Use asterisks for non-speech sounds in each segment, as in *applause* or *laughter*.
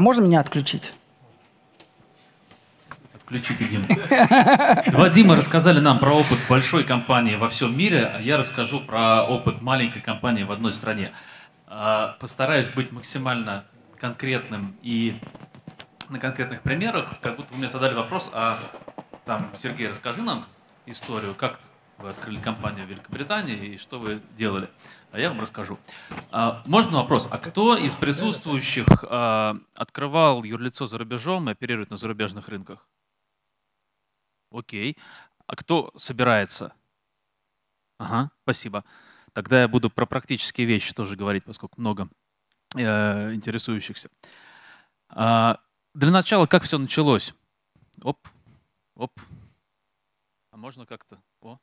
А можно меня отключить? Включите, Дима. Два *laughs* Дима рассказали нам про опыт большой компании во всем мире, а я расскажу про опыт маленькой компании в одной стране. А, постараюсь быть максимально конкретным и на конкретных примерах, как будто вы мне задали вопрос, а там, Сергей, расскажи нам историю, как вы открыли компанию в Великобритании, и что вы делали? А я вам расскажу. А, можно вопрос? А кто из присутствующих а, открывал юрлицо за рубежом и оперирует на зарубежных рынках? Окей. А кто собирается? Ага, спасибо. Тогда я буду про практические вещи тоже говорить, поскольку много э, интересующихся. А, для начала, как все началось? Оп, оп. А можно как-то? О,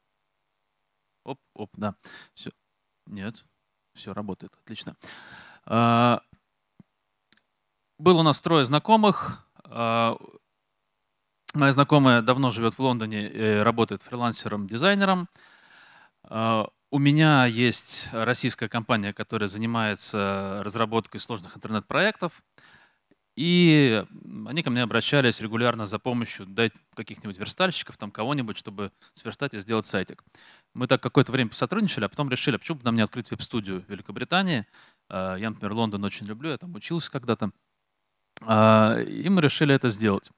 Оп, оп, да. Все. Нет. Все работает. Отлично. А, было у нас трое знакомых. А, моя знакомая давно живет в Лондоне, работает фрилансером-дизайнером. А, у меня есть российская компания, которая занимается разработкой сложных интернет-проектов. И они ко мне обращались регулярно за помощью, дать каких-нибудь верстальщиков, там кого-нибудь, чтобы сверстать и сделать сайтик. Мы так какое-то время сотрудничали, а потом решили, а почему бы нам не открыть веб-студию в Великобритании. А, я, например, Лондон очень люблю, я там учился когда-то. А, и мы решили это сделать.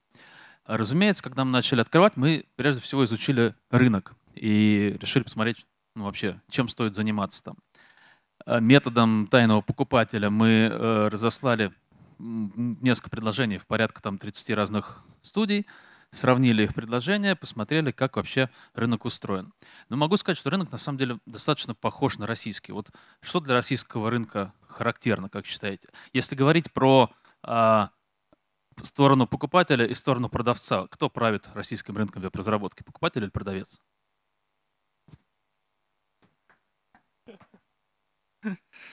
А, разумеется, когда мы начали открывать, мы прежде всего изучили рынок и решили посмотреть ну, вообще, чем стоит заниматься там. Методом тайного покупателя мы э, разослали несколько предложений в порядка там 30 разных студий, сравнили их предложения, посмотрели, как вообще рынок устроен. Но могу сказать, что рынок на самом деле достаточно похож на российский. Вот что для российского рынка характерно, как считаете? Если говорить про э, сторону покупателя и сторону продавца, кто правит российским рынком для разработки, покупатель или продавец? *laughs*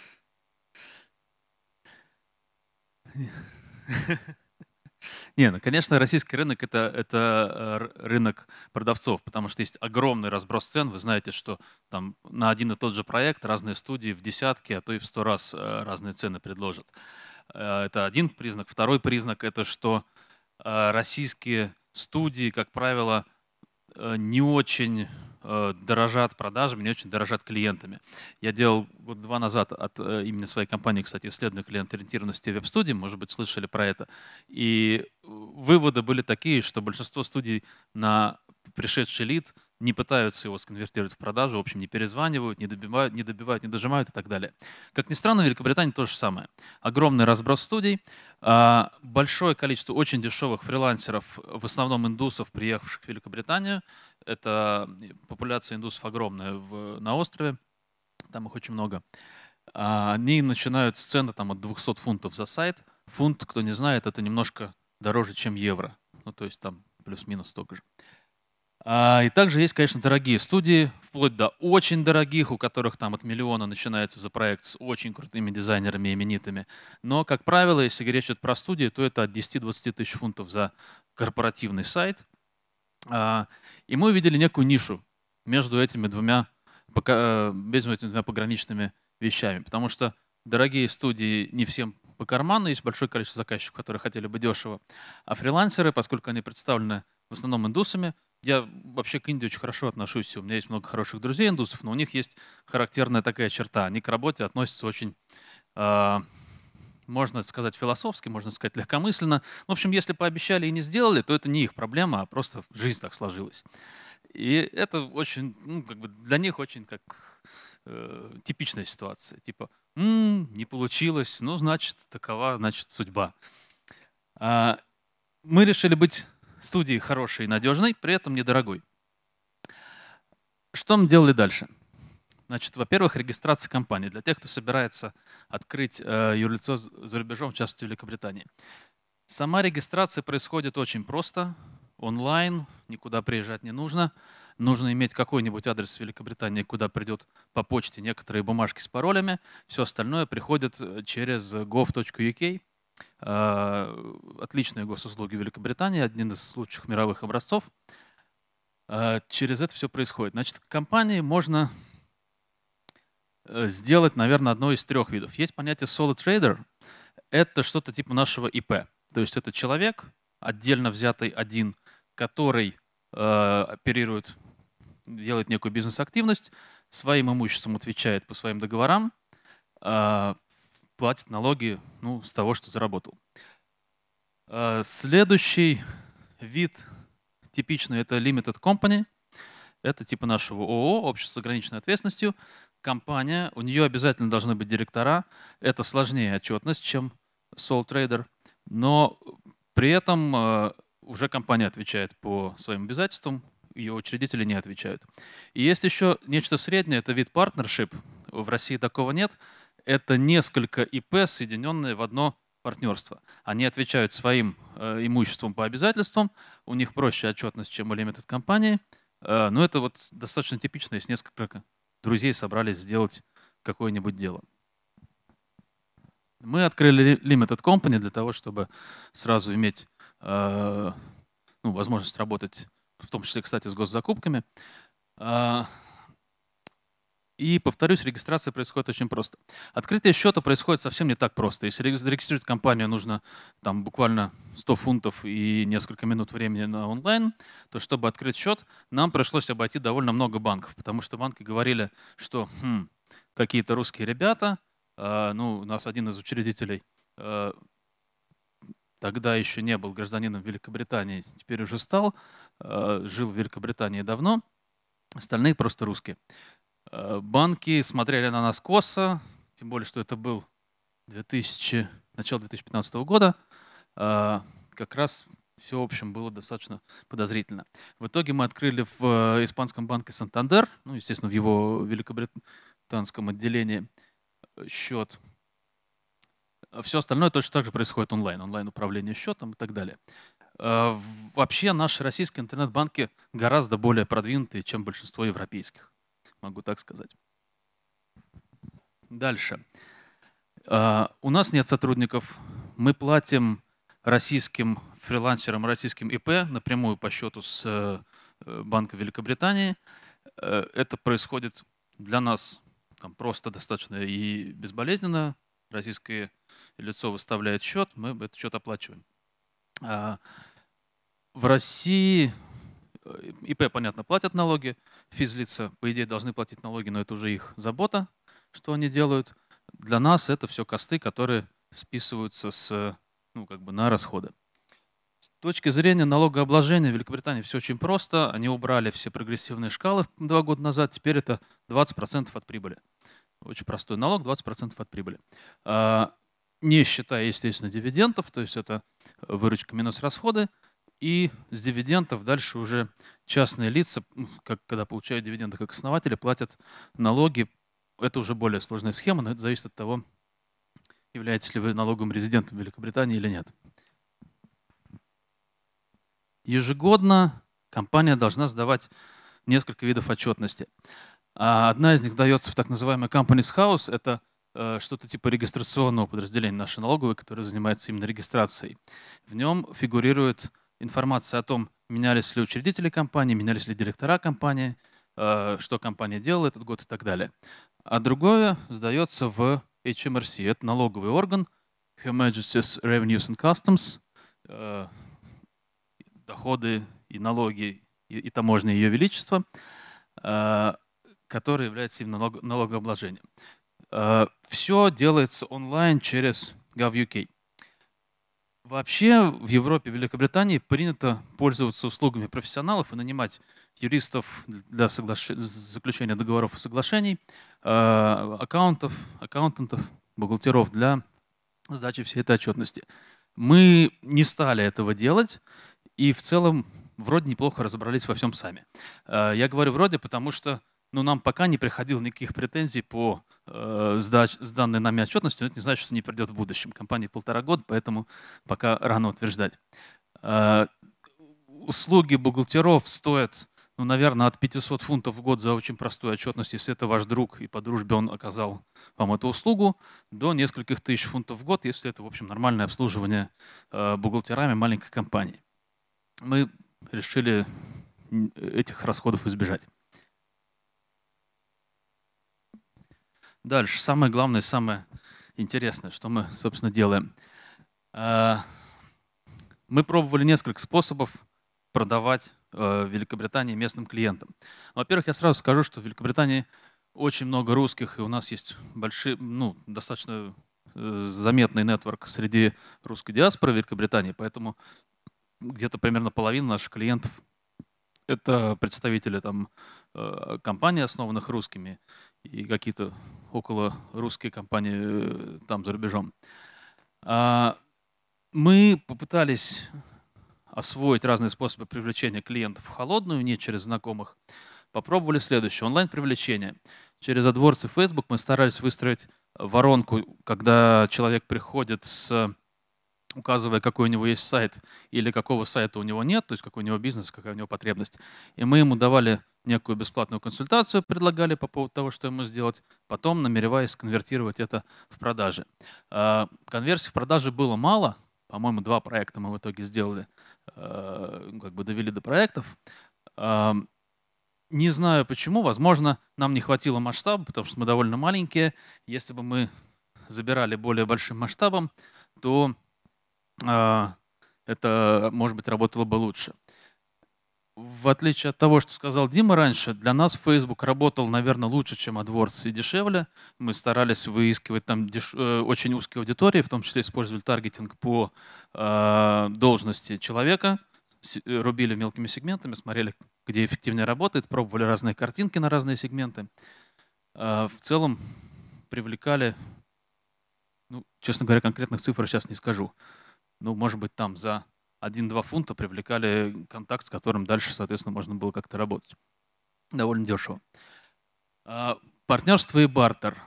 Не, ну, конечно, российский рынок это, — это э, рынок продавцов, потому что есть огромный разброс цен. Вы знаете, что там на один и тот же проект разные студии в десятки, а то и в сто раз э, разные цены предложат. Э, это один признак. Второй признак — это что российские студии, как правило, не очень Э, дорожат продажами, не очень дорожат клиентами. Я делал год два назад от э, имени своей компании, кстати, исследование клиент-ориентированности веб-студий, может быть, слышали про это. И э, выводы были такие, что большинство студий на пришедший лид, не пытаются его сконвертировать в продажу, в общем, не перезванивают, не добивают, не, добивают, не дожимают и так далее. Как ни странно, в Великобритании то же самое. Огромный разброс студий, а, большое количество очень дешевых фрилансеров, в основном индусов, приехавших в Великобританию. Это популяция индусов огромная в, на острове, там их очень много. А, они начинают с цены там, от 200 фунтов за сайт. Фунт, кто не знает, это немножко дороже, чем евро. Ну, то есть там плюс-минус столько же. А, и также есть, конечно, дорогие студии, вплоть до очень дорогих, у которых там от миллиона начинается за проект с очень крутыми дизайнерами именитыми. Но, как правило, если речь идет про студии, то это от 10-20 тысяч фунтов за корпоративный сайт. А, и мы увидели некую нишу между этими двумя, э, между этими двумя пограничными вещами. Потому что дорогие студии не всем по карману, есть большое количество заказчиков, которые хотели бы дешево. А фрилансеры, поскольку они представлены в основном индусами, я вообще к Индии очень хорошо отношусь. У меня есть много хороших друзей индусов, но у них есть характерная такая черта. Они к работе относятся очень, э, можно сказать, философски, можно сказать, легкомысленно. В общем, если пообещали и не сделали, то это не их проблема, а просто жизнь так сложилась. И это очень, ну, как бы для них очень как э, типичная ситуация. Типа, м-м, не получилось, ну, значит, такова, значит, судьба. А, мы решили быть студии хорошей и надежной, при этом недорогой. Что мы делали дальше? Значит, во-первых, регистрация компании для тех, кто собирается открыть э, юрлицо за рубежом, в частности в Великобритании. Сама регистрация происходит очень просто, онлайн, никуда приезжать не нужно. Нужно иметь какой-нибудь адрес в Великобритании, куда придет по почте некоторые бумажки с паролями. Все остальное приходит э, через gov.uk, Э, отличные госуслуги Великобритании, один из лучших мировых образцов. Э, через это все происходит. Значит, компании можно э, сделать, наверное, одно из трех видов. Есть понятие solo trader. Это что-то типа нашего ИП. То есть это человек, отдельно взятый один, который э, оперирует, делает некую бизнес-активность, своим имуществом отвечает по своим договорам, э, платит налоги ну, с того, что заработал. Э, следующий вид типичный – это limited company. Это типа нашего ООО, общество с ограниченной ответственностью. Компания, у нее обязательно должны быть директора. Это сложнее отчетность, чем sole trader. Но при этом э, уже компания отвечает по своим обязательствам, ее учредители не отвечают. И есть еще нечто среднее, это вид partnership В России такого нет это несколько ИП, соединенные в одно партнерство. Они отвечают своим э, имуществом по обязательствам, у них проще отчетность, чем у лимитед компании. Э, но это вот достаточно типично, если несколько друзей собрались сделать какое-нибудь дело. Мы открыли Limited Company для того, чтобы сразу иметь э, ну, возможность работать, в том числе, кстати, с госзакупками. И, повторюсь, регистрация происходит очень просто. Открытие счета происходит совсем не так просто. Если зарегистрировать компанию, нужно там буквально 100 фунтов и несколько минут времени на онлайн, то чтобы открыть счет, нам пришлось обойти довольно много банков, потому что банки говорили, что хм, какие-то русские ребята, э, ну, у нас один из учредителей э, тогда еще не был гражданином Великобритании, теперь уже стал, э, жил в Великобритании давно, остальные просто русские. Э, банки смотрели на нас косо, тем более, что это был 2000, начало 2015 года. Э, как раз все, в общем, было достаточно подозрительно. В итоге мы открыли в э, испанском банке Сантандер, ну, естественно, в его великобританском отделении счет. А все остальное точно так же происходит онлайн, онлайн-управление счетом и так далее. Вообще наши российские интернет-банки гораздо более продвинутые, чем большинство европейских могу так сказать. Дальше. А, у нас нет сотрудников. Мы платим российским фрилансерам, российским ИП напрямую по счету с э, Банка Великобритании. Э, это происходит для нас там, просто достаточно и безболезненно. Российское лицо выставляет счет, мы этот счет оплачиваем. А, в России Э, ИП, понятно, платят налоги, физлица, по идее, должны платить налоги, но это уже их забота, что они делают. Для нас это все косты, которые списываются с, ну, как бы на расходы. С точки зрения налогообложения в Великобритании все очень просто. Они убрали все прогрессивные шкалы два года назад. Теперь это 20% от прибыли. Очень простой налог, 20% от прибыли. А, не считая, естественно, дивидендов, то есть это выручка минус расходы – и с дивидендов дальше уже частные лица, как, когда получают дивиденды как основатели, платят налоги. Это уже более сложная схема, но это зависит от того, являетесь ли вы налоговым резидентом Великобритании или нет. Ежегодно компания должна сдавать несколько видов отчетности. А одна из них дается в так называемый Companies House. Это э, что-то типа регистрационного подразделения нашей налоговой, которое занимается именно регистрацией. В нем фигурирует информация о том, менялись ли учредители компании, менялись ли директора компании, э, что компания делала этот год и так далее. А другое сдается в HMRC, это налоговый орган, Her Majesty's Revenues and Customs, э, доходы и налоги и, и таможня Ее Величества, э, который является именно налогообложением. Все делается онлайн через GovUK. Вообще в Европе, в Великобритании принято пользоваться услугами профессионалов и нанимать юристов для соглаш... заключения договоров и соглашений, э, аккаунтов, аккаунтантов, бухгалтеров для сдачи всей этой отчетности. Мы не стали этого делать и в целом вроде неплохо разобрались во всем сами. Э, я говорю вроде, потому что но нам пока не приходило никаких претензий по э, сдач, сданной нами отчетности, но это не значит, что не придет в будущем. Компании полтора года, поэтому пока рано утверждать. Э, услуги бухгалтеров стоят, ну, наверное, от 500 фунтов в год за очень простую отчетность, если это ваш друг и по дружбе он оказал вам эту услугу, до нескольких тысяч фунтов в год, если это, в общем, нормальное обслуживание э, бухгалтерами маленькой компании. Мы решили этих расходов избежать. Дальше, самое главное, самое интересное, что мы, собственно, делаем. Э, мы пробовали несколько способов продавать э, в Великобритании местным клиентам. Во-первых, я сразу скажу, что в Великобритании очень много русских, и у нас есть большие, ну, достаточно э, заметный нетворк среди русской диаспоры в Великобритании, поэтому где-то примерно половина наших клиентов это представители там, компаний, основанных русскими, и какие-то около русские компании э, там за рубежом. А, мы попытались освоить разные способы привлечения клиентов в холодную, не через знакомых. Попробовали следующее. Онлайн-привлечение. Через AdWords и Facebook мы старались выстроить воронку, когда человек приходит с указывая, какой у него есть сайт или какого сайта у него нет, то есть какой у него бизнес, какая у него потребность. И мы ему давали некую бесплатную консультацию, предлагали по поводу того, что ему сделать, потом намереваясь конвертировать это в продажи. А, конверсий в продажи было мало, по-моему, два проекта мы в итоге сделали, а, как бы довели до проектов. А, не знаю почему, возможно, нам не хватило масштаба, потому что мы довольно маленькие. Если бы мы забирали более большим масштабом, то а, это, может быть, работало бы лучше. В отличие от того, что сказал Дима раньше, для нас Facebook работал, наверное, лучше, чем AdWords и дешевле. Мы старались выискивать там деш... Э, очень узкие аудитории, в том числе использовали таргетинг по э, должности человека, э, рубили мелкими сегментами, смотрели, где эффективнее работает, пробовали разные картинки на разные сегменты. Э, в целом привлекали, ну, честно говоря, конкретных цифр сейчас не скажу ну, может быть, там за 1-2 фунта привлекали контакт, с которым дальше, соответственно, можно было как-то работать. Довольно дешево. А, партнерство и бартер.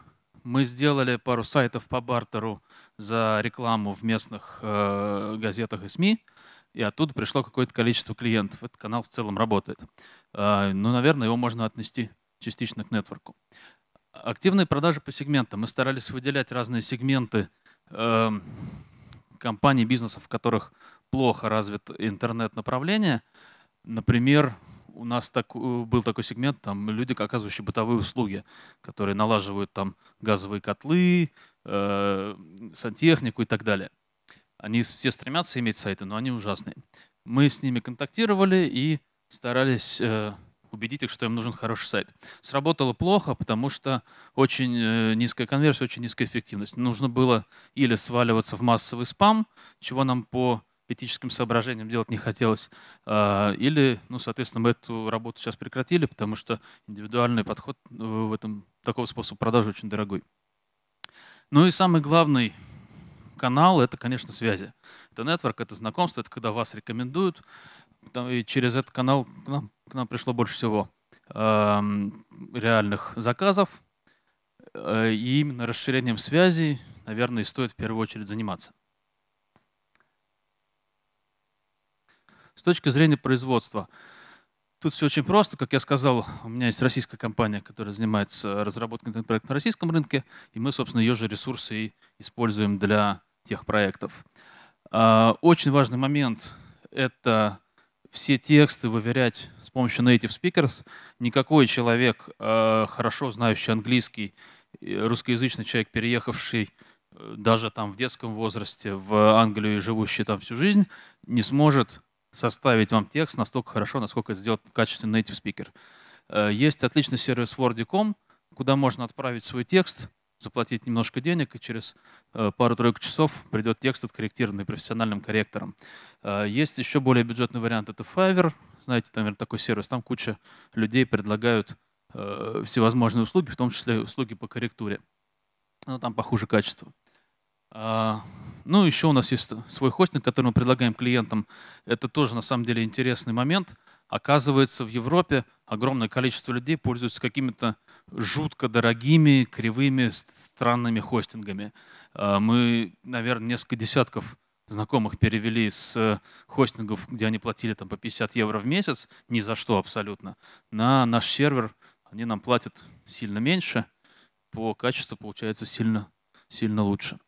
Мы сделали пару сайтов по бартеру за рекламу в местных э, газетах и СМИ, и оттуда пришло какое-то количество клиентов. Этот канал в целом работает. А, ну, наверное, его можно отнести частично к нетворку. Активные продажи по сегментам. Мы старались выделять разные сегменты эм, компаний, бизнесов, в которых плохо развит интернет-направление. Например, у нас так, э, был такой сегмент, там люди, оказывающие бытовые услуги, которые налаживают там газовые котлы, э, сантехнику и так далее. Они все стремятся иметь сайты, но они ужасные. Мы с ними контактировали и старались э, убедить их, что им нужен хороший сайт. Сработало плохо, потому что очень э, низкая конверсия, очень низкая эффективность. Нужно было или сваливаться в массовый спам, чего нам по этическим соображениям делать не хотелось, а, или, ну, соответственно, мы эту работу сейчас прекратили, потому что индивидуальный подход э, в этом такого способа продажи очень дорогой. Ну и самый главный канал — это, конечно, связи. Это нетворк, это знакомство, это когда вас рекомендуют, и через этот канал к нам к нам пришло больше всего э, реальных заказов. Э, и именно расширением связей, наверное, стоит в первую очередь заниматься. С точки зрения производства. Тут все очень просто. Как я сказал, у меня есть российская компания, которая занимается разработкой интернет-проекта на российском рынке, и мы, собственно, ее же ресурсы и используем для тех проектов. Э, очень важный момент — это все тексты выверять с помощью native speakers. Никакой человек, э, хорошо знающий английский, русскоязычный человек, переехавший э, даже там в детском возрасте в Англию и живущий там всю жизнь, не сможет составить вам текст настолько хорошо, насколько это сделает качественный native speaker. Э, есть отличный сервис Wordy.com, куда можно отправить свой текст – заплатить немножко денег, и через э, пару-тройку часов придет текст, откорректированный профессиональным корректором. Э, есть еще более бюджетный вариант, это Fiverr, знаете, там такой сервис, там куча людей предлагают э, всевозможные услуги, в том числе услуги по корректуре, но ну, там похуже качество. А, ну, еще у нас есть свой хостинг, который мы предлагаем клиентам. Это тоже, на самом деле, интересный момент. Оказывается, в Европе огромное количество людей пользуются какими-то жутко дорогими, кривыми, странными хостингами. А, мы, наверное, несколько десятков знакомых перевели с э, хостингов, где они платили там по 50 евро в месяц, ни за что абсолютно, на наш сервер они нам платят сильно меньше, по качеству получается сильно, сильно лучше.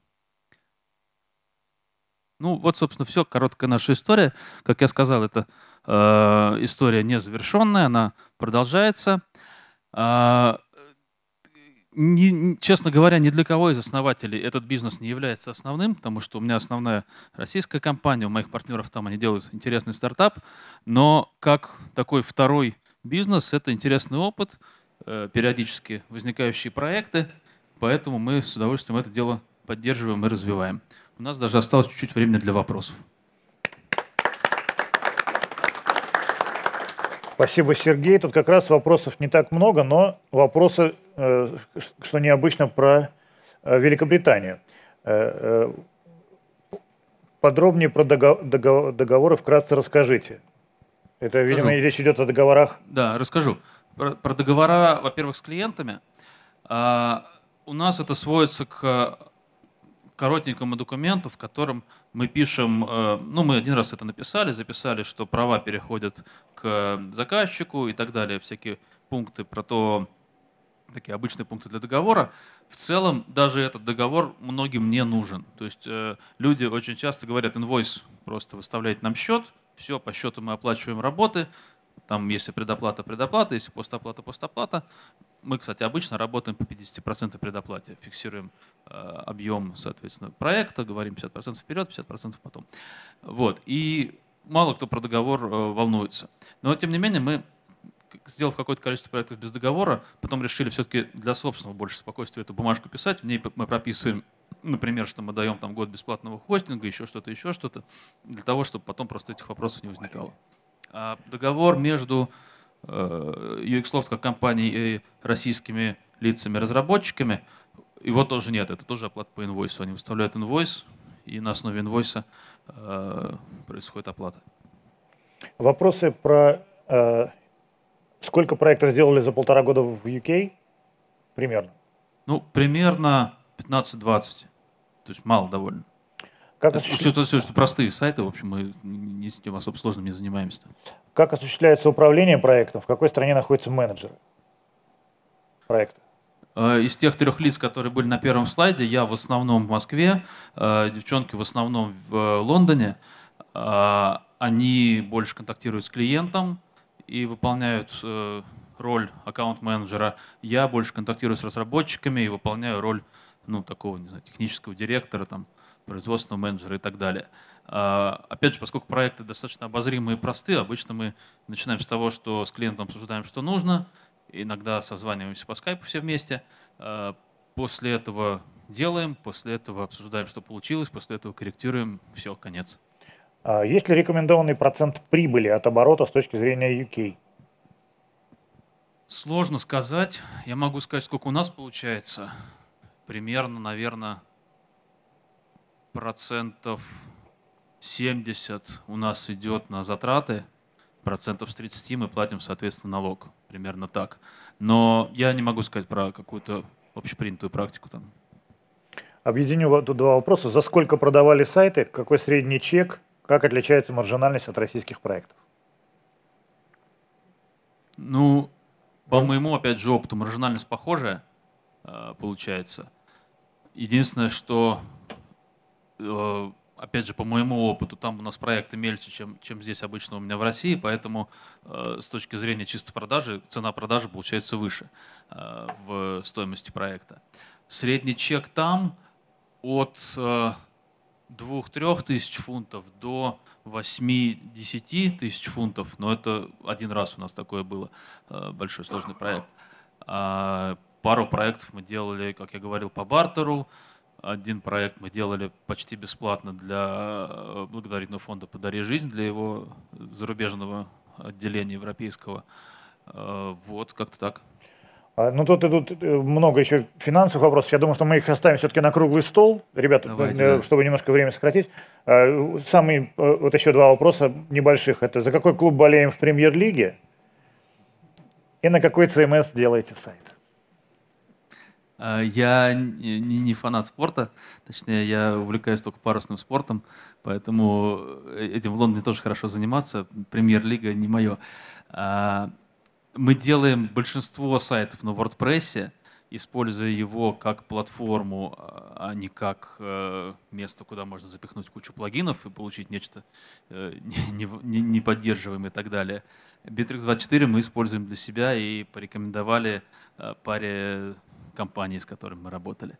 Ну вот, собственно, все, короткая наша история. Как я сказал, это э, история незавершенная, она продолжается. А, не, честно говоря, ни для кого из основателей этот бизнес не является основным, потому что у меня основная российская компания, у моих партнеров там они делают интересный стартап, но как такой второй бизнес, это интересный опыт, э, периодически возникающие проекты, поэтому мы с удовольствием это дело поддерживаем и развиваем. У нас даже осталось чуть-чуть времени для вопросов. Спасибо, Сергей. Тут как раз вопросов не так много, но вопросы Э, что необычно, про э, Великобританию. Э, подробнее про договор, договоры вкратце расскажите. Это, расскажу. видимо, речь идет о договорах. Да, расскажу. Про, про договора, во-первых, с клиентами. А, у нас это сводится к коротенькому документу, в котором мы пишем, ну мы один раз это написали, записали, что права переходят к заказчику и так далее, всякие пункты про то, такие обычные пункты для договора, в целом даже этот договор многим не нужен. То есть э, люди очень часто говорят, инвойс просто выставляет нам счет, все, по счету мы оплачиваем работы, там если предоплата, предоплата, если постоплата, постоплата. Мы, кстати, обычно работаем по 50% предоплате, фиксируем э, объем, соответственно, проекта, говорим 50% вперед, 50% потом. Вот. И мало кто про договор э, волнуется. Но, тем не менее, мы сделав какое-то количество проектов без договора, потом решили все-таки для собственного больше спокойствия эту бумажку писать. В ней мы прописываем, например, что мы даем там год бесплатного хостинга, еще что-то, еще что-то, для того, чтобы потом просто этих вопросов не возникало. А договор между э, UXLoft как компанией и российскими лицами-разработчиками, его тоже нет, это тоже оплата по инвойсу. Они выставляют инвойс, и на основе инвойса э, происходит оплата. Вопросы про э, Сколько проектов сделали за полтора года в UK? Примерно. Ну, примерно 15-20. То есть мало довольно. Как осуществ... все, это все, что простые сайты, в общем, мы не с этим особо сложным не занимаемся. Как осуществляется управление проектом? В какой стране находятся менеджеры проекта? А, из тех трех лиц, которые были на первом слайде, я в основном в Москве, а, девчонки в основном в э, Лондоне. А, они больше контактируют с клиентом, и выполняют э, роль аккаунт-менеджера. Я больше контактирую с разработчиками и выполняю роль ну, такого, не знаю, технического директора, там, производственного менеджера и так далее. А, опять же, поскольку проекты достаточно обозримые и просты, обычно мы начинаем с того, что с клиентом обсуждаем, что нужно, иногда созваниваемся по скайпу все вместе, а, после этого делаем, после этого обсуждаем, что получилось, после этого корректируем, все, конец. А есть ли рекомендованный процент прибыли от оборота с точки зрения UK? Сложно сказать. Я могу сказать, сколько у нас получается. Примерно, наверное, процентов 70 у нас идет на затраты, процентов с 30 мы платим, соответственно, налог. Примерно так. Но я не могу сказать про какую-то общепринятую практику там. Объединю тут два вопроса. За сколько продавали сайты? Какой средний чек? Как отличается маржинальность от российских проектов? Ну, по моему, опять же, опыту маржинальность похожая э, получается. Единственное, что, э, опять же, по моему опыту, там у нас проекты мельче, чем, чем здесь обычно у меня в России, поэтому э, с точки зрения чисто продажи, цена продажи получается выше в стоимости проекта. Средний чек там от 2-3 тысяч фунтов до 8-10 тысяч фунтов, но это один раз у нас такое было, э, большой сложный проект. А, пару проектов мы делали, как я говорил, по бартеру, один проект мы делали почти бесплатно для э, благодарительного фонда «Подари жизнь», для его зарубежного отделения европейского. Э, вот, как-то так. А, ну тут идут э, много еще финансовых вопросов. Я думаю, что мы их оставим все-таки на круглый стол, ребята, Давайте, э, да. чтобы немножко время сократить. А, Самые э, вот еще два вопроса небольших. Это за какой клуб болеем в премьер-лиге и на какой CMS делаете сайт? А, я не, не фанат спорта, точнее, я увлекаюсь только парусным спортом, поэтому этим в Лондоне тоже хорошо заниматься. Премьер-лига не мое мы делаем большинство сайтов на WordPress, используя его как платформу, а не как э, место, куда можно запихнуть кучу плагинов и получить нечто э, неподдерживаемое и так далее. Bittrex 24 мы используем для себя и порекомендовали э, паре компаний, с которыми мы работали.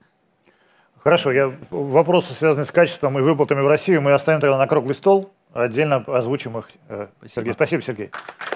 Хорошо, я вопросы, связанные с качеством и выплатами в Россию, мы оставим тогда на круглый стол, отдельно озвучим их. Спасибо. Сергей, спасибо, Сергей.